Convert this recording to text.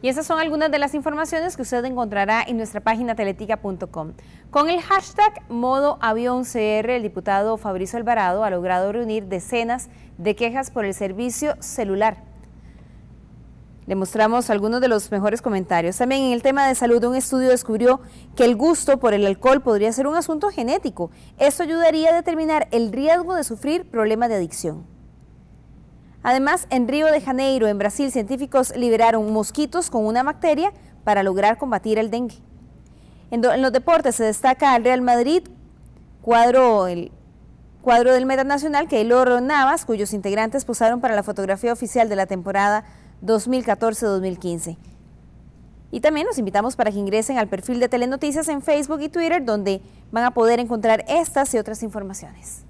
Y esas son algunas de las informaciones que usted encontrará en nuestra página teletica.com. Con el hashtag modo CR, el diputado Fabricio Alvarado ha logrado reunir decenas de quejas por el servicio celular. Le mostramos algunos de los mejores comentarios. También en el tema de salud, un estudio descubrió que el gusto por el alcohol podría ser un asunto genético. Esto ayudaría a determinar el riesgo de sufrir problemas de adicción. Además, en Río de Janeiro, en Brasil, científicos liberaron mosquitos con una bacteria para lograr combatir el dengue. En, los deportes se destaca al Real Madrid, cuadro, el cuadro del meta nacional que oro Navas, cuyos integrantes posaron para la fotografía oficial de la temporada 2014-2015. Y también los invitamos para que ingresen al perfil de Telenoticias en Facebook y Twitter, donde van a poder encontrar estas y otras informaciones.